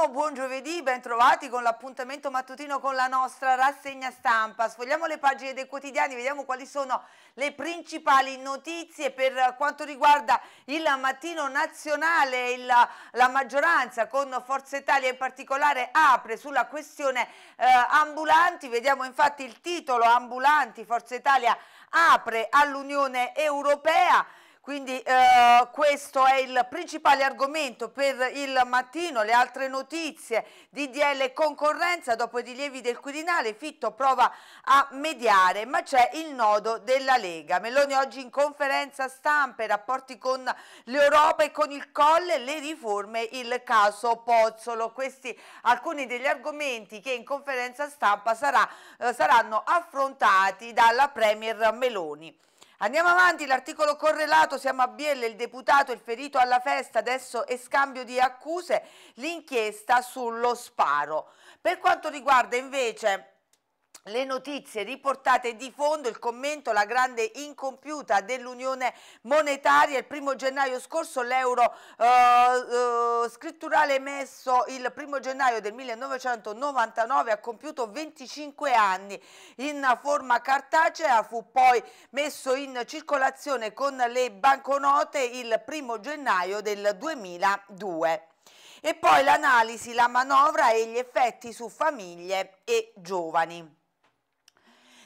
buongiorno, buon giovedì, ben trovati con l'appuntamento mattutino con la nostra rassegna stampa. Sfogliamo le pagine dei quotidiani, vediamo quali sono le principali notizie per quanto riguarda il mattino nazionale. Il, la maggioranza con Forza Italia in particolare apre sulla questione eh, ambulanti, vediamo infatti il titolo ambulanti, Forza Italia apre all'Unione Europea. Quindi eh, questo è il principale argomento per il mattino, le altre notizie, DDL concorrenza, dopo i rilievi del Quirinale, Fitto prova a mediare, ma c'è il nodo della Lega. Meloni oggi in conferenza stampa, i rapporti con l'Europa e con il Colle, le riforme, il caso Pozzolo. Questi alcuni degli argomenti che in conferenza stampa sarà, eh, saranno affrontati dalla Premier Meloni. Andiamo avanti, l'articolo correlato, siamo a Bielle, il deputato, il ferito alla festa, adesso è scambio di accuse, l'inchiesta sullo sparo. Per quanto riguarda invece le notizie riportate di fondo, il commento, la grande incompiuta dell'Unione Monetaria. Il primo gennaio scorso l'euro eh, eh, scritturale emesso il primo gennaio del 1999 ha compiuto 25 anni in forma cartacea, fu poi messo in circolazione con le banconote il primo gennaio del 2002 e poi l'analisi, la manovra e gli effetti su famiglie e giovani.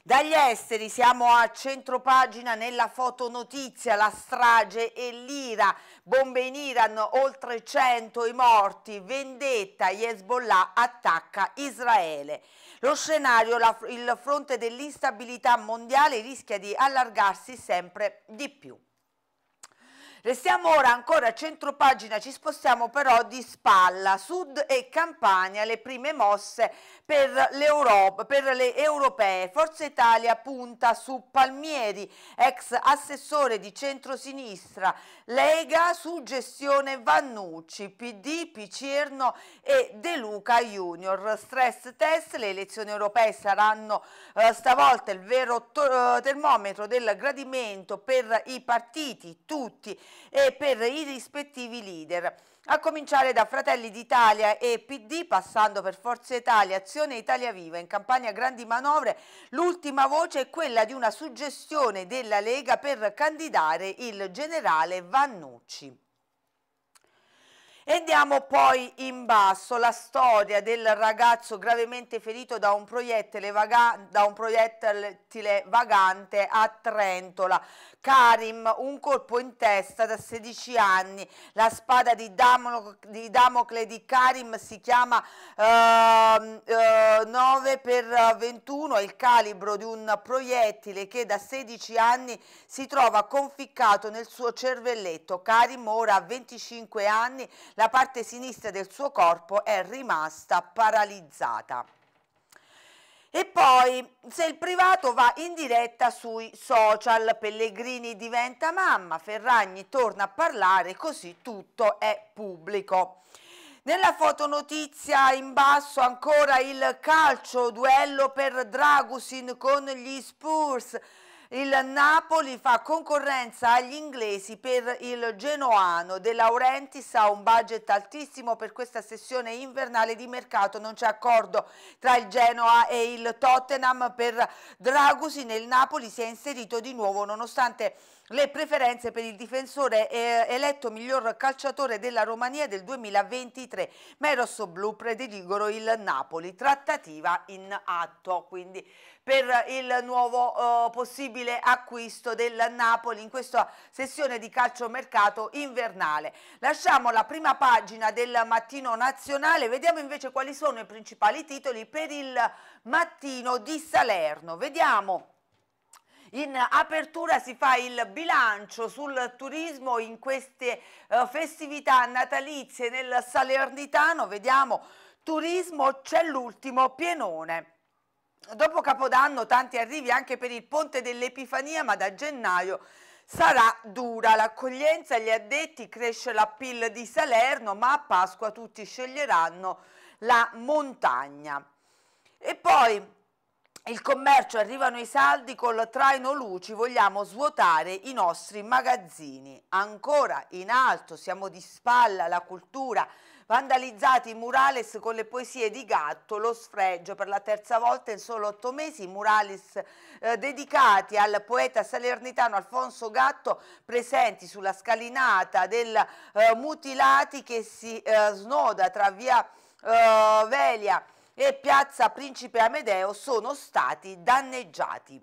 Dagli esteri siamo a centropagina nella fotonotizia, la strage e l'ira, bombe in Iran, oltre 100 i morti, vendetta, Hezbollah attacca Israele. Lo scenario, la, il fronte dell'instabilità mondiale rischia di allargarsi sempre di più. Restiamo ora ancora a centro pagina, ci spostiamo però di spalla, Sud e Campania, le prime mosse per, per le europee. Forza Italia punta su Palmieri, ex assessore di centrosinistra, Lega su gestione Vannucci, PD, Picierno e De Luca Junior. Stress test, le elezioni europee saranno eh, stavolta il vero eh, termometro del gradimento per i partiti tutti e per i rispettivi leader, a cominciare da Fratelli d'Italia e PD, passando per Forza Italia, Azione Italia Viva. In campagna grandi manovre, l'ultima voce è quella di una suggestione della Lega per candidare il generale Vannucci. E andiamo poi in basso, la storia del ragazzo gravemente ferito da un proiettile, vaga da un proiettile vagante a Trentola. Karim, un colpo in testa da 16 anni, la spada di, Damolo, di Damocle di Karim si chiama ehm, eh, eh, 9x21, è il calibro di un proiettile che da 16 anni si trova conficcato nel suo cervelletto. Karim ora ha 25 anni, la parte sinistra del suo corpo è rimasta paralizzata. E poi, se il privato va in diretta sui social, Pellegrini diventa mamma, Ferragni torna a parlare, così tutto è pubblico. Nella fotonotizia in basso ancora il calcio, duello per Dragusin con gli Spurs, il Napoli fa concorrenza agli inglesi per il genoano. De Laurentiis ha un budget altissimo per questa sessione invernale di mercato. Non c'è accordo tra il Genoa e il Tottenham per Dragusi. Nel Napoli si è inserito di nuovo nonostante le preferenze per il difensore eh, eletto miglior calciatore della Romania del 2023. Ma Blu prediligono il Napoli, trattativa in atto quindi per il nuovo eh, possibile acquisto del Napoli in questa sessione di calciomercato invernale. Lasciamo la prima pagina del mattino nazionale, vediamo invece quali sono i principali titoli per il mattino di Salerno. Vediamo in apertura si fa il bilancio sul turismo in queste eh, festività natalizie nel Salernitano. Vediamo, turismo c'è l'ultimo pienone. Dopo Capodanno tanti arrivi anche per il Ponte dell'Epifania, ma da gennaio sarà dura l'accoglienza agli addetti, cresce la PIL di Salerno, ma a Pasqua tutti sceglieranno la montagna. E poi il commercio arrivano i saldi col traino luci, vogliamo svuotare i nostri magazzini. Ancora in alto, siamo di spalla, la cultura, vandalizzati i murales con le poesie di Gatto, lo sfregio per la terza volta in solo otto mesi, i murales eh, dedicati al poeta salernitano Alfonso Gatto presenti sulla scalinata del eh, Mutilati che si eh, snoda tra via eh, Velia e piazza Principe Amedeo sono stati danneggiati.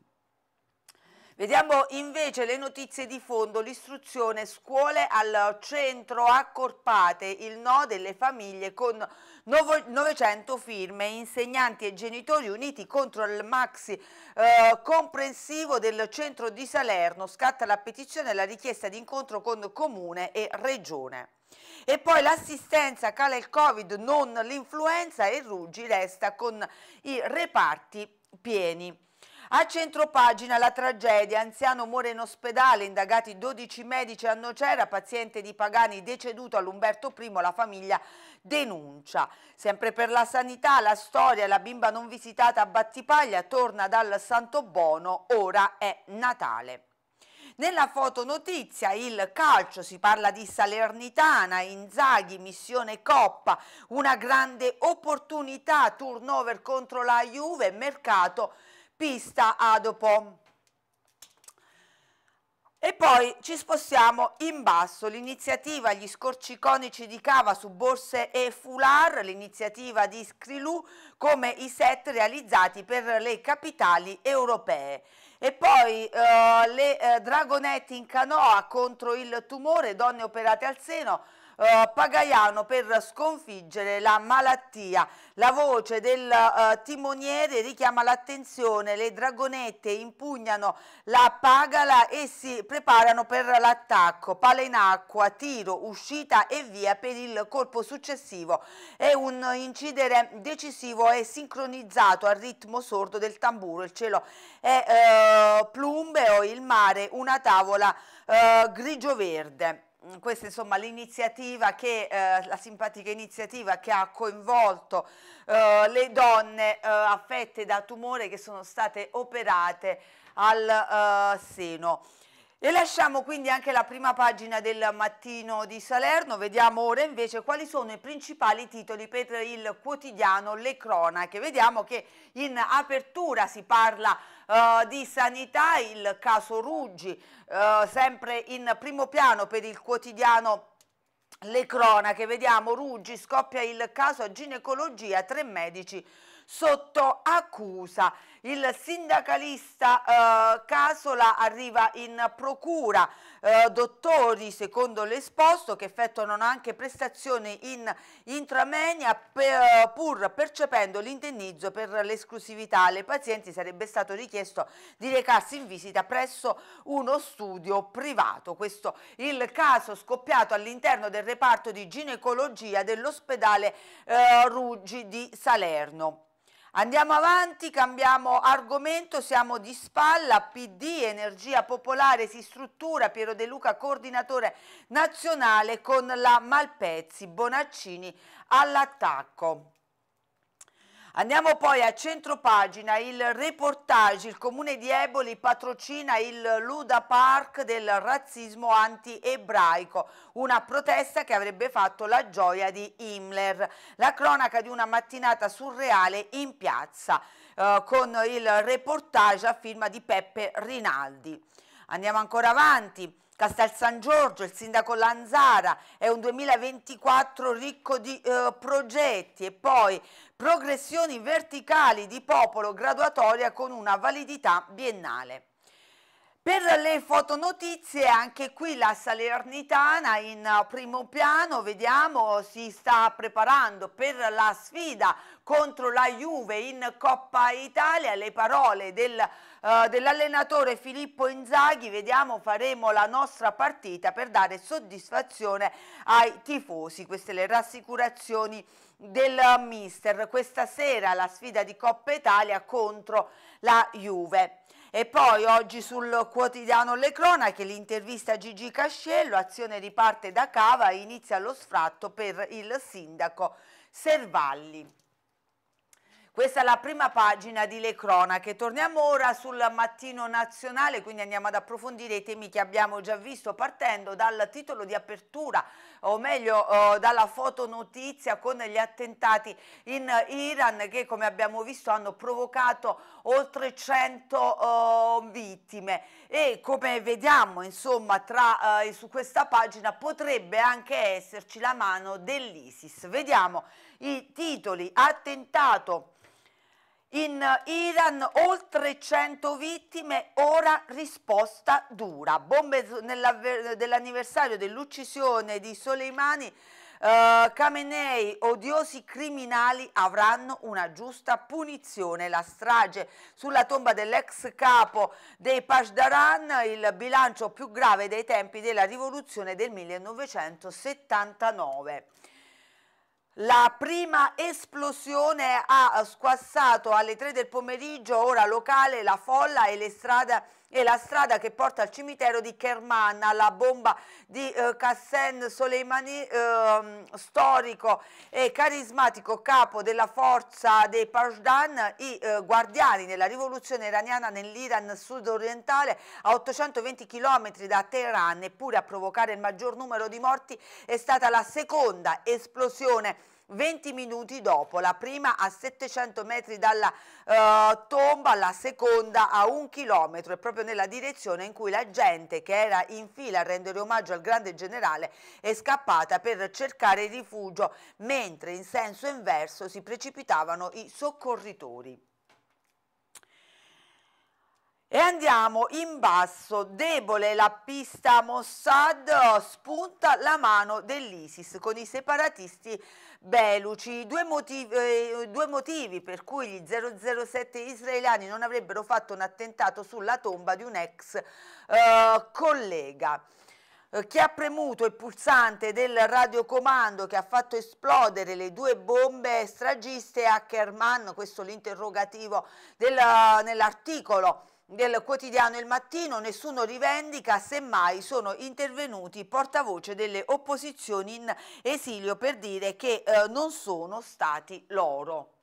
Vediamo invece le notizie di fondo, l'istruzione scuole al centro accorpate, il no delle famiglie con 900 firme, insegnanti e genitori uniti contro il maxi eh, comprensivo del centro di Salerno, scatta la petizione e la richiesta di incontro con comune e regione. E poi l'assistenza cala il Covid, non l'influenza e Ruggi resta con i reparti pieni. A centropagina la tragedia, anziano muore in ospedale, indagati 12 medici a Nocera, paziente di Pagani deceduto all'Umberto I, la famiglia denuncia. Sempre per la sanità, la storia, la bimba non visitata a Battipaglia torna dal Santo Bono, ora è Natale. Nella fotonotizia il calcio, si parla di Salernitana, Inzaghi, missione Coppa, una grande opportunità, turnover contro la Juve, mercato, pista Adopo. E poi ci spostiamo in basso, l'iniziativa Gli scorci conici di cava su borse e foulard, l'iniziativa di Scrilù come i set realizzati per le capitali europee. E poi eh, le eh, dragonetti in canoa contro il tumore, donne operate al seno, eh, Pagaiano per sconfiggere la malattia. La voce del eh, timoniere richiama l'attenzione, le dragonette impugnano la pagala e si preparano per l'attacco. Pala in acqua, tiro, uscita e via per il colpo successivo. È un incidere decisivo e sincronizzato al ritmo sordo del tamburo. Il cielo è eh, plumbeo, il mare una tavola eh, grigio-verde questa insomma l'iniziativa che eh, la simpatica iniziativa che ha coinvolto eh, le donne eh, affette da tumore che sono state operate al eh, seno. E lasciamo quindi anche la prima pagina del mattino di Salerno, vediamo ora invece quali sono i principali titoli per il quotidiano Le Cronache. Vediamo che in apertura si parla uh, di sanità, il caso Ruggi, uh, sempre in primo piano per il quotidiano Le Cronache. Vediamo Ruggi, scoppia il caso a ginecologia, tre medici sotto accusa. Il sindacalista eh, Casola arriva in procura, eh, dottori secondo l'esposto che effettuano anche prestazioni in intramenia per, pur percependo l'indennizzo per l'esclusività. Alle pazienti sarebbe stato richiesto di recarsi in visita presso uno studio privato. Questo il caso scoppiato all'interno del reparto di ginecologia dell'ospedale eh, Ruggi di Salerno. Andiamo avanti, cambiamo argomento, siamo di spalla, PD, Energia Popolare si struttura, Piero De Luca coordinatore nazionale con la Malpezzi, Bonaccini all'attacco. Andiamo poi a centro pagina, il reportage, il comune di Eboli patrocina il Luda Park del razzismo anti-ebraico, una protesta che avrebbe fatto la gioia di Himmler, la cronaca di una mattinata surreale in piazza, eh, con il reportage a firma di Peppe Rinaldi. Andiamo ancora avanti. Castel San Giorgio, il sindaco Lanzara, è un 2024 ricco di eh, progetti e poi progressioni verticali di popolo graduatoria con una validità biennale. Per le fotonotizie anche qui la Salernitana in primo piano, vediamo, si sta preparando per la sfida contro la Juve in Coppa Italia, le parole del eh, dell'allenatore Filippo Inzaghi, vediamo, faremo la nostra partita per dare soddisfazione ai tifosi, queste le rassicurazioni del mister. Questa sera la sfida di Coppa Italia contro la Juve. E poi oggi sul quotidiano Le Cronache l'intervista a Gigi Cascello, azione riparte da Cava, inizia lo sfratto per il sindaco Servalli. Questa è la prima pagina di Le Cronache. Torniamo ora sul mattino nazionale, quindi andiamo ad approfondire i temi che abbiamo già visto partendo dal titolo di apertura, o meglio eh, dalla fotonotizia con gli attentati in Iran che come abbiamo visto hanno provocato oltre 100 eh, vittime e come vediamo insomma tra, eh, su questa pagina potrebbe anche esserci la mano dell'ISIS. Vediamo i titoli attentato in Iran oltre 100 vittime, ora risposta dura. Bombe dell'anniversario dell'uccisione di Soleimani, eh, Khamenei, odiosi criminali avranno una giusta punizione. La strage sulla tomba dell'ex capo dei Pashdaran, il bilancio più grave dei tempi della rivoluzione del 1979. La prima esplosione ha eh, squassato alle 3 del pomeriggio, ora locale, la folla e le strade e la strada che porta al cimitero di Kerman, alla bomba di eh, Soleimani, eh, storico e carismatico capo della forza dei Pashdan, i eh, guardiani della rivoluzione iraniana nell'Iran sudorientale a 820 km da Teheran, eppure a provocare il maggior numero di morti è stata la seconda esplosione 20 minuti dopo, la prima a 700 metri dalla eh, tomba, la seconda a un chilometro è proprio nella direzione in cui la gente che era in fila a rendere omaggio al grande generale è scappata per cercare rifugio, mentre in senso inverso si precipitavano i soccorritori. E andiamo in basso, debole la pista Mossad, oh, spunta la mano dell'ISIS con i separatisti beluci. Due motivi, eh, due motivi, per cui gli 007 israeliani non avrebbero fatto un attentato sulla tomba di un ex eh, collega eh, chi ha premuto il pulsante del radiocomando che ha fatto esplodere le due bombe stragiste a Kerman, questo l'interrogativo nell'articolo nel quotidiano Il Mattino nessuno rivendica, semmai sono intervenuti portavoce delle opposizioni in esilio per dire che eh, non sono stati loro.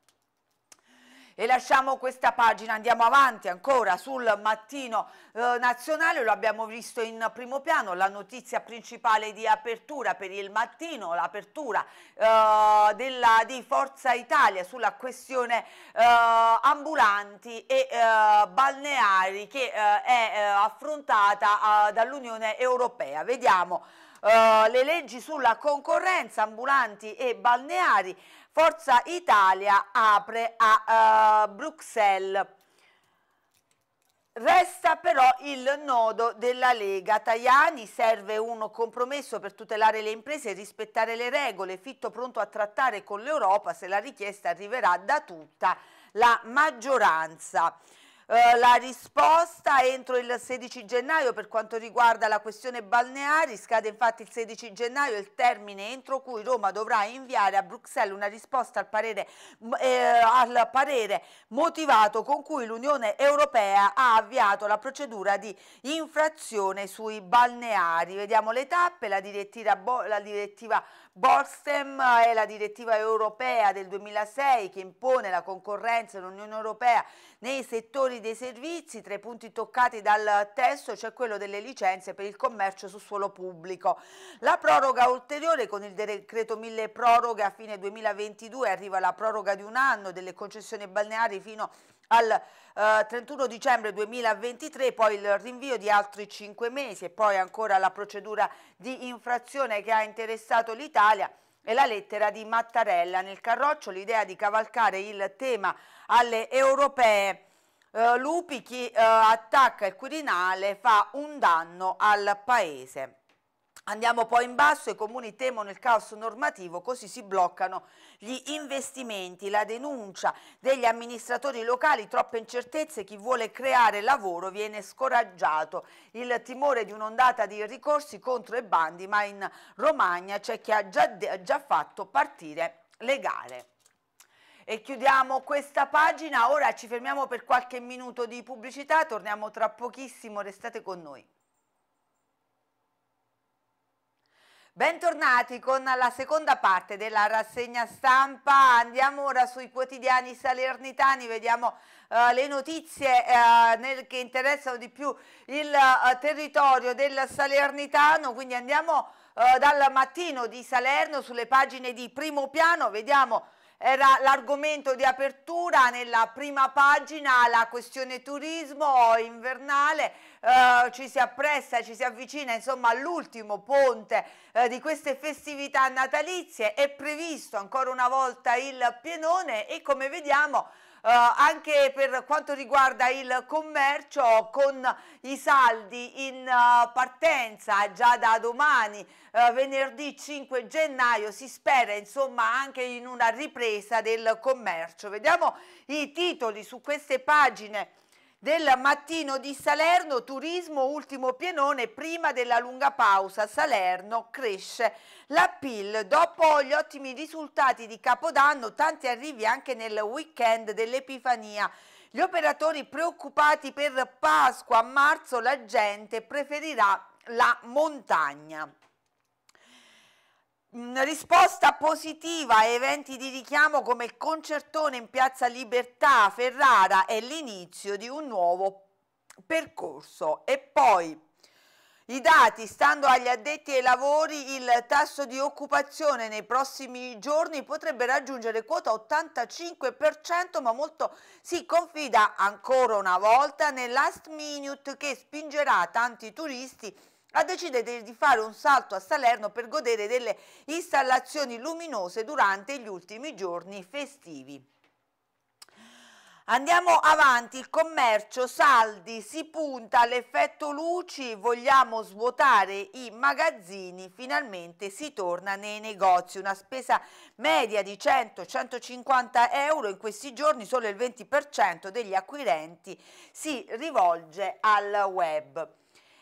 E lasciamo questa pagina, andiamo avanti ancora sul mattino eh, nazionale, lo abbiamo visto in primo piano, la notizia principale di apertura per il mattino, l'apertura eh, di Forza Italia sulla questione eh, ambulanti e eh, balneari che eh, è eh, affrontata dall'Unione Europea. Vediamo. Uh, le leggi sulla concorrenza ambulanti e balneari Forza Italia apre a uh, Bruxelles. Resta però il nodo della Lega. Tajani serve un compromesso per tutelare le imprese e rispettare le regole. Fitto pronto a trattare con l'Europa se la richiesta arriverà da tutta la maggioranza. Eh, la risposta entro il 16 gennaio per quanto riguarda la questione balneari, scade infatti il 16 gennaio il termine entro cui Roma dovrà inviare a Bruxelles una risposta al parere, eh, al parere motivato con cui l'Unione Europea ha avviato la procedura di infrazione sui balneari. Vediamo le tappe, la direttiva, la direttiva Bolstem è la direttiva europea del 2006 che impone la concorrenza dell'Unione Europea nei settori dei servizi. Tra i punti toccati dal testo c'è cioè quello delle licenze per il commercio su suolo pubblico. La proroga ulteriore con il decreto mille proroghe a fine 2022 arriva la proroga di un anno delle concessioni balneari fino a al eh, 31 dicembre 2023 poi il rinvio di altri 5 mesi e poi ancora la procedura di infrazione che ha interessato l'Italia e la lettera di Mattarella. Nel carroccio l'idea di cavalcare il tema alle europee eh, lupi chi eh, attacca il Quirinale fa un danno al Paese. Andiamo poi in basso, i comuni temono il caos normativo, così si bloccano gli investimenti, la denuncia degli amministratori locali, troppe incertezze, chi vuole creare lavoro viene scoraggiato, il timore di un'ondata di ricorsi contro i bandi, ma in Romagna c'è chi ha già, già fatto partire le gare. E chiudiamo questa pagina, ora ci fermiamo per qualche minuto di pubblicità, torniamo tra pochissimo, restate con noi. Bentornati con la seconda parte della rassegna stampa, andiamo ora sui quotidiani salernitani, vediamo uh, le notizie uh, nel, che interessano di più il uh, territorio del salernitano, quindi andiamo dal mattino di Salerno sulle pagine di primo piano, vediamo era l'argomento di apertura nella prima pagina, la questione turismo invernale, eh, ci si appressa, ci si avvicina insomma all'ultimo ponte eh, di queste festività natalizie, è previsto ancora una volta il pienone e come vediamo eh, anche per quanto riguarda il commercio con i saldi in uh, partenza già da domani uh, venerdì 5 gennaio si spera insomma anche in una ripresa del commercio vediamo i titoli su queste pagine del mattino di Salerno, turismo ultimo pienone, prima della lunga pausa, Salerno cresce la PIL. Dopo gli ottimi risultati di Capodanno, tanti arrivi anche nel weekend dell'Epifania. Gli operatori preoccupati per Pasqua a marzo la gente preferirà la montagna. Mm, risposta positiva a eventi di richiamo come il concertone in Piazza Libertà a Ferrara è l'inizio di un nuovo percorso e poi i dati, stando agli addetti ai lavori, il tasso di occupazione nei prossimi giorni potrebbe raggiungere quota 85%, ma molto si confida ancora una volta nel last minute che spingerà tanti turisti ha deciso di fare un salto a Salerno per godere delle installazioni luminose durante gli ultimi giorni festivi. Andiamo avanti, il commercio, saldi, si punta all'effetto luci, vogliamo svuotare i magazzini, finalmente si torna nei negozi. Una spesa media di 100-150 euro in questi giorni, solo il 20% degli acquirenti si rivolge al web.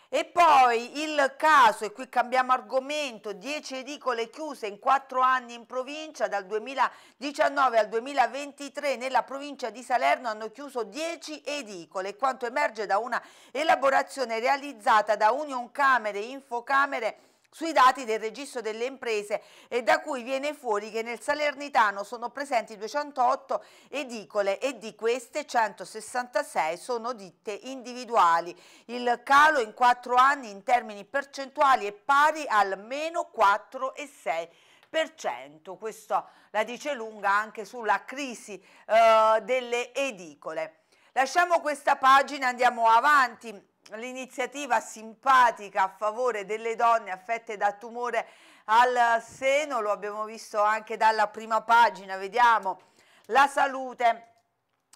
E poi il caso, e qui cambiamo argomento, 10 edicole chiuse in 4 anni in provincia, dal 2019 al 2023 nella provincia di Salerno hanno chiuso 10 edicole, quanto emerge da una elaborazione realizzata da Union Camere e Infocamere sui dati del registro delle imprese e eh, da cui viene fuori che nel Salernitano sono presenti 208 edicole e di queste 166 sono ditte individuali. Il calo in quattro anni in termini percentuali è pari al meno 4,6%. Questo la dice lunga anche sulla crisi eh, delle edicole. Lasciamo questa pagina, andiamo avanti l'iniziativa simpatica a favore delle donne affette da tumore al seno, lo abbiamo visto anche dalla prima pagina, vediamo la salute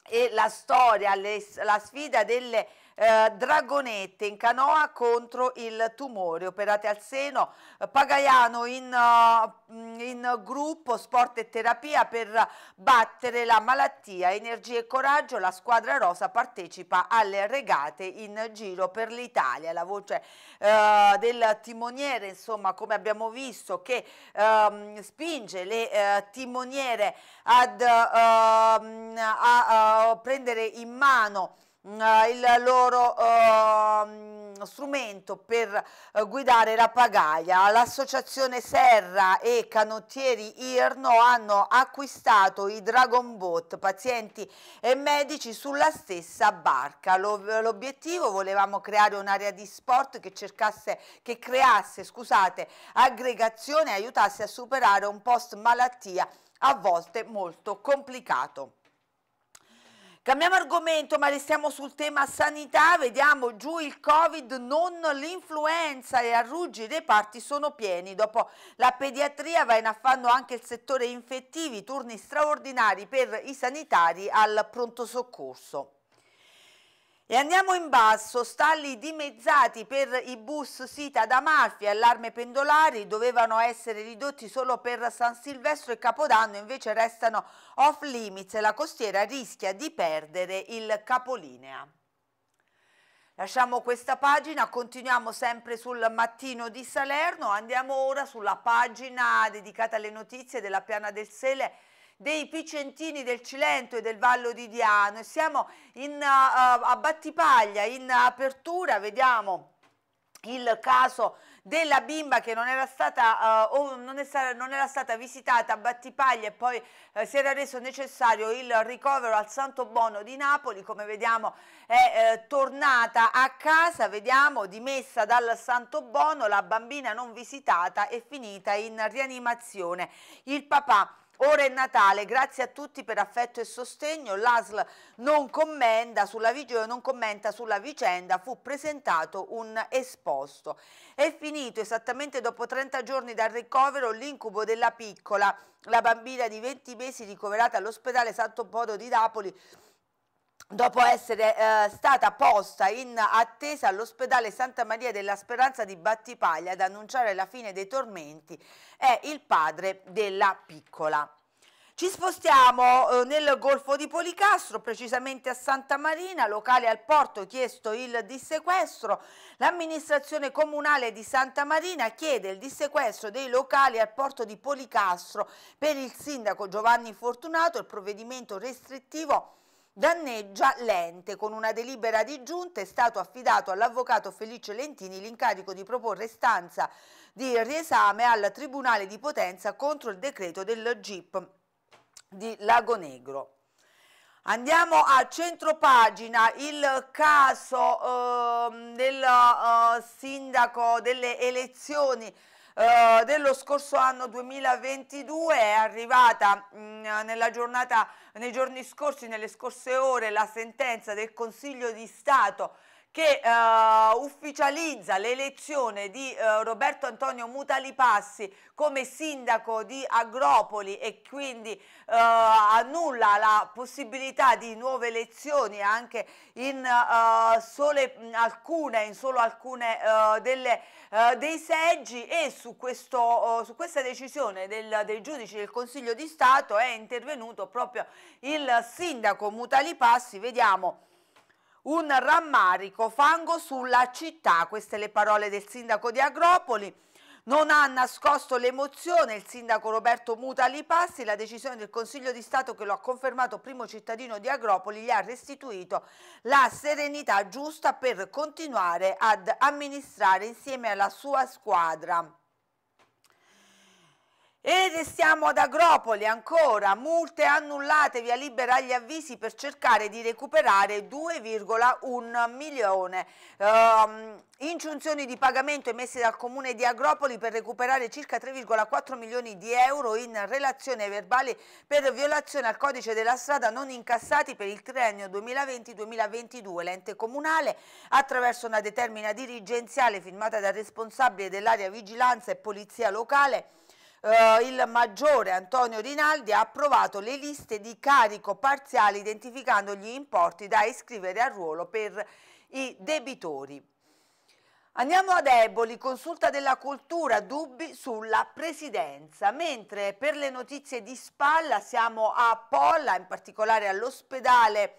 e la storia, le, la sfida delle eh, dragonette in canoa contro il tumore, operate al seno, Pagaiano in, uh, in gruppo, sport e terapia per battere la malattia, energia e coraggio, la squadra rosa partecipa alle regate in giro per l'Italia, la voce eh, del timoniere, insomma come abbiamo visto, che eh, spinge le eh, timoniere ad ehm, a, a prendere in mano Mm, eh, il loro uh, strumento per uh, guidare la pagaia. L'associazione Serra e Canottieri Irno hanno acquistato i Dragon Boat, pazienti e medici sulla stessa barca. L'obiettivo volevamo creare un'area di sport che cercasse, che creasse, scusate, aggregazione e aiutasse a superare un post malattia a volte molto complicato. Cambiamo argomento, ma restiamo sul tema sanità, vediamo giù il Covid, non l'influenza e a Ruggi i reparti sono pieni. Dopo la pediatria va in affanno anche il settore infettivi, turni straordinari per i sanitari al pronto soccorso. E andiamo in basso, stalli dimezzati per i bus Sita da Malfi, allarme pendolari, dovevano essere ridotti solo per San Silvestro e Capodanno, invece restano off limits e la costiera rischia di perdere il capolinea. Lasciamo questa pagina, continuiamo sempre sul mattino di Salerno, andiamo ora sulla pagina dedicata alle notizie della Piana del Sele, dei Picentini del Cilento e del Vallo di Diano. Siamo in, uh, a Battipaglia, in apertura, vediamo il caso della bimba che non era stata, uh, o non, è, non, era stata visitata a Battipaglia e poi uh, si era reso necessario il ricovero al Santo Bono di Napoli, come vediamo è uh, tornata a casa, vediamo dimessa dal Santo Bono, la bambina non visitata è finita in rianimazione. Il papà Ora è Natale, grazie a tutti per affetto e sostegno. L'ASL non, eh, non commenta sulla vicenda, fu presentato un esposto. È finito esattamente dopo 30 giorni dal ricovero l'incubo della piccola, la bambina di 20 mesi ricoverata all'ospedale Santo Podo di Napoli dopo essere eh, stata posta in attesa all'ospedale Santa Maria della Speranza di Battipaglia ad annunciare la fine dei tormenti, è il padre della piccola. Ci spostiamo eh, nel Golfo di Policastro, precisamente a Santa Marina, locale al porto chiesto il dissequestro. L'amministrazione comunale di Santa Marina chiede il dissequestro dei locali al porto di Policastro. Per il sindaco Giovanni Fortunato il provvedimento restrittivo danneggia l'ente. Con una delibera di giunta è stato affidato all'avvocato Felice Lentini l'incarico di proporre stanza di riesame al Tribunale di Potenza contro il decreto del GIP di Lago Negro. Andiamo a centropagina, il caso eh, del eh, sindaco delle elezioni eh, dello scorso anno 2022 è arrivata mh, mm, nella giornata, nei giorni scorsi, nelle scorse ore, la sentenza del Consiglio di Stato che eh, ufficializza l'elezione di eh, Roberto Antonio Mutalipassi come sindaco di Agropoli e quindi eh, annulla la possibilità di nuove elezioni anche in, eh, sole, alcune, in solo alcune eh, delle, eh, dei seggi e su, questo, su questa decisione del, dei giudici del Consiglio di Stato è intervenuto proprio il sindaco Mutalipassi, vediamo un rammarico, fango sulla città, queste le parole del sindaco di Agropoli, non ha nascosto l'emozione il sindaco Roberto Mutali Passi, la decisione del Consiglio di Stato che lo ha confermato primo cittadino di Agropoli gli ha restituito la serenità giusta per continuare ad amministrare insieme alla sua squadra. E restiamo ad Agropoli ancora, multe annullate via libera agli avvisi per cercare di recuperare 2,1 milione. Um, ingiunzioni di pagamento emesse dal comune di Agropoli per recuperare circa 3,4 milioni di euro in relazione ai verbali per violazione al codice della strada non incassati per il triennio 2020-2022. L'ente comunale attraverso una determina dirigenziale firmata dal responsabile dell'area vigilanza e polizia locale eh, il maggiore Antonio Rinaldi ha approvato le liste di carico parziale identificando gli importi da iscrivere al ruolo per i debitori. Andiamo ad Eboli, consulta della cultura, dubbi sulla presidenza, mentre per le notizie di spalla siamo a Polla, in particolare all'ospedale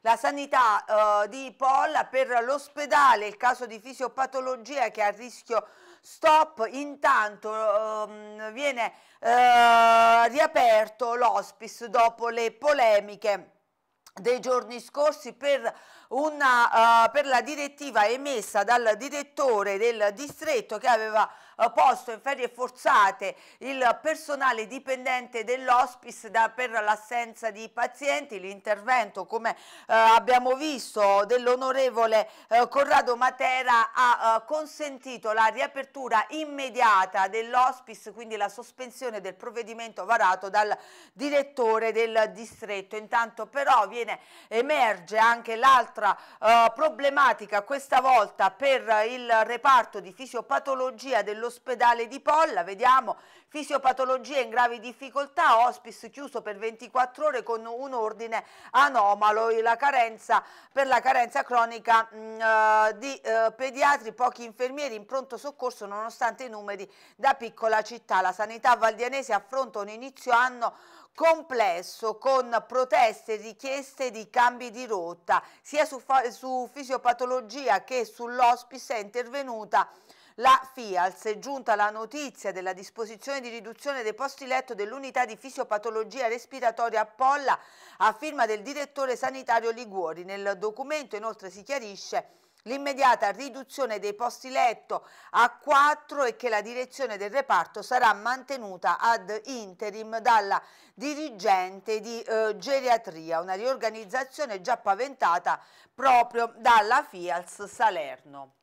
la sanità eh, di Polla, per l'ospedale il caso di fisiopatologia che è a rischio stop, intanto um, viene uh, riaperto l'hospice dopo le polemiche dei giorni scorsi per, una, uh, per la direttiva emessa dal direttore del distretto che aveva eh, posto in ferie forzate il personale dipendente dell'hospice per l'assenza di pazienti, l'intervento come eh, abbiamo visto dell'onorevole eh, Corrado Matera ha consentito la riapertura immediata dell'hospice, quindi la sospensione del provvedimento varato dal direttore del distretto. Intanto però viene, emerge anche l'altra problematica, questa volta per il reparto di fisiopatologia dell'ospedale dell'ospedale di Polla, vediamo fisiopatologia in gravi difficoltà, hospice chiuso per 24 ore con un ordine anomalo la carenza, per la carenza cronica mh, mm, eh, di eh, pediatri, pochi infermieri in pronto soccorso nonostante i numeri da piccola città. La sanità valdianese affronta un inizio anno complesso con proteste e richieste di cambi di rotta sia su, su fisiopatologia che sull'ospice è intervenuta la FIALS è giunta la notizia della disposizione di riduzione dei posti letto dell'unità di fisiopatologia respiratoria a Polla a firma del direttore sanitario Liguori. Nel documento inoltre si chiarisce l'immediata riduzione dei posti letto a 4 e che la direzione del reparto sarà mantenuta ad interim dalla dirigente di eh, geriatria, una riorganizzazione già paventata proprio dalla FIALS Salerno.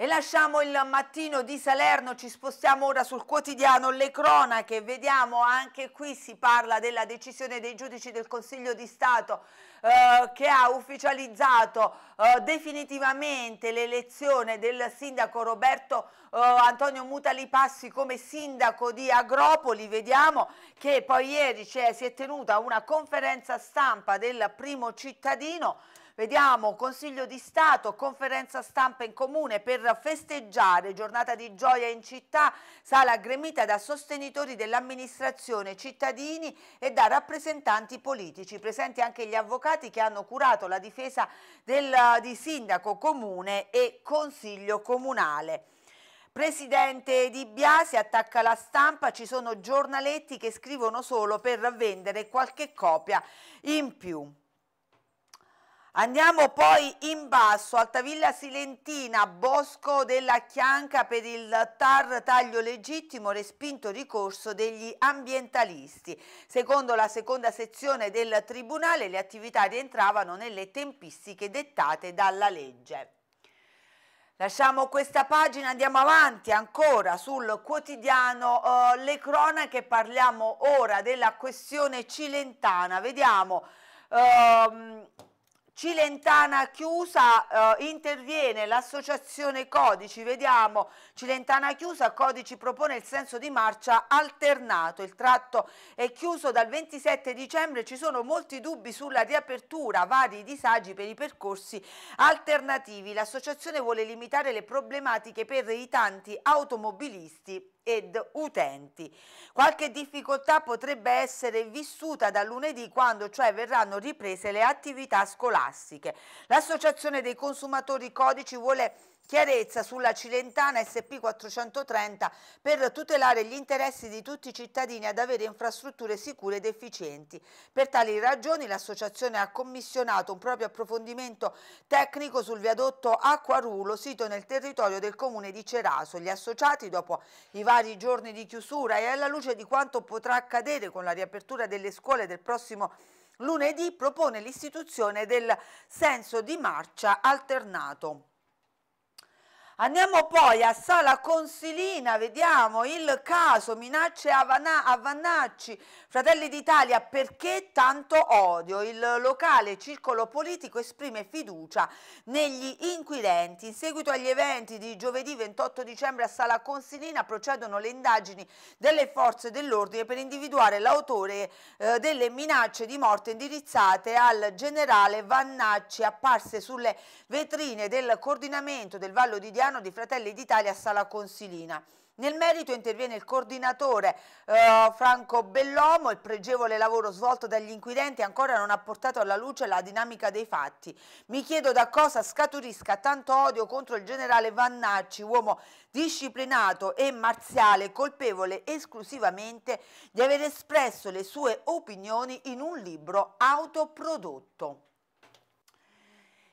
E lasciamo il mattino di Salerno, ci spostiamo ora sul quotidiano Le Cronache, vediamo anche qui si parla della decisione dei giudici del Consiglio di Stato eh, che ha ufficializzato eh, definitivamente l'elezione del sindaco Roberto eh, Antonio Mutalipassi come sindaco di Agropoli, vediamo che poi ieri cioè, si è tenuta una conferenza stampa del primo cittadino Vediamo Consiglio di Stato, conferenza stampa in comune per festeggiare giornata di gioia in città, sala aggremita da sostenitori dell'amministrazione, cittadini e da rappresentanti politici. Presenti anche gli avvocati avvocati che hanno curato la difesa del, eh, di sindaco comune e consiglio comunale. Presidente Di Biasi attacca la stampa, ci sono giornaletti che scrivono solo per vendere qualche copia in più. Andiamo poi in basso, Altavilla Silentina, Bosco della Chianca per il TAR taglio legittimo, respinto ricorso degli ambientalisti. Secondo la seconda sezione del Tribunale le attività rientravano nelle tempistiche dettate dalla legge. Lasciamo questa pagina, andiamo avanti ancora sul quotidiano uh, Le Cronache, parliamo ora della questione cilentana, vediamo... Uh, Cilentana Chiusa eh, interviene l'associazione Codici, vediamo Cilentana Chiusa, Codici propone il senso di marcia alternato, il tratto è chiuso dal 27 dicembre, ci sono molti dubbi sulla riapertura, vari disagi per i percorsi alternativi, l'associazione vuole limitare le problematiche per i tanti automobilisti ed utenti. Qualche difficoltà potrebbe essere vissuta da lunedì quando cioè verranno riprese le attività scolastiche. L'Associazione dei Consumatori Codici vuole chiarezza sulla Cilentana SP430 per tutelare gli interessi di tutti i cittadini ad avere infrastrutture sicure ed efficienti. Per tali ragioni l'associazione ha commissionato un proprio approfondimento tecnico sul viadotto Acquarulo sito nel territorio del comune di Ceraso. Gli associati dopo i vari giorni di chiusura e alla luce di quanto potrà accadere con la riapertura delle scuole del prossimo lunedì propone l'istituzione del senso di marcia alternato. Andiamo poi a Sala Consilina, vediamo il caso minacce a, Vanna, a Vannacci, Fratelli d'Italia, perché tanto odio? Il locale circolo politico esprime fiducia negli inquirenti. In seguito agli eventi di giovedì 28 dicembre a Sala Consilina procedono le indagini delle forze dell'ordine per individuare l'autore eh, delle minacce di morte indirizzate al generale Vannacci apparse sulle vetrine del coordinamento del Vallo di Diario Milano di Fratelli d'Italia a Sala Consilina. Nel merito interviene il coordinatore eh, Franco Bellomo, il pregevole lavoro svolto dagli inquirenti ancora non ha portato alla luce la dinamica dei fatti. Mi chiedo da cosa scaturisca tanto odio contro il generale Vannacci, uomo disciplinato e marziale, colpevole esclusivamente di aver espresso le sue opinioni in un libro autoprodotto.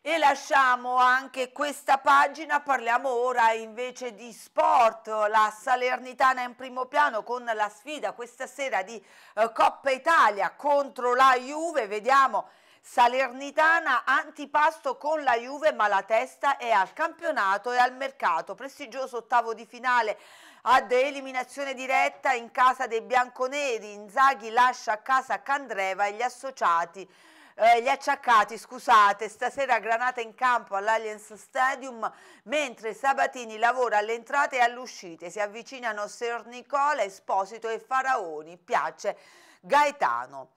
E lasciamo anche questa pagina, parliamo ora invece di sport, la Salernitana in primo piano con la sfida questa sera di eh, Coppa Italia contro la Juve, vediamo Salernitana antipasto con la Juve ma la testa è al campionato e al mercato, prestigioso ottavo di finale ad eliminazione diretta in casa dei bianconeri, Inzaghi lascia a casa Candreva e gli associati eh, gli acciaccati, scusate, stasera granata in campo all'Alliance Stadium, mentre Sabatini lavora alle entrate e alle uscite, si avvicinano Sir Nicola, Esposito e Faraoni, piace Gaetano.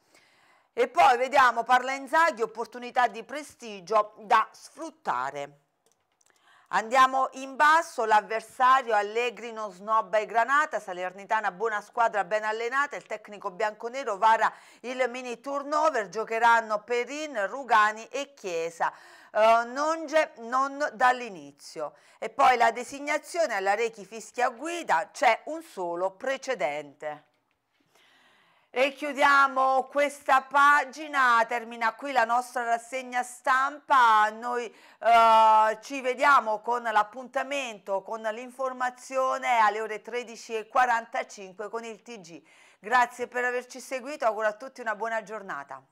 E poi vediamo, parla Inzaghi, opportunità di prestigio da sfruttare. Andiamo in basso, l'avversario Allegri non snobba i Granata, Salernitana buona squadra ben allenata, il tecnico bianconero vara il mini turnover, giocheranno Perin, Rugani e Chiesa. Uh, eh, Nonge non dall'inizio e poi la designazione alla Rechi fischia guida c'è un solo precedente. E chiudiamo questa pagina, termina qui la nostra rassegna stampa, noi eh, ci vediamo con l'appuntamento, con l'informazione alle ore 13.45 con il TG. Grazie per averci seguito, auguro a tutti una buona giornata.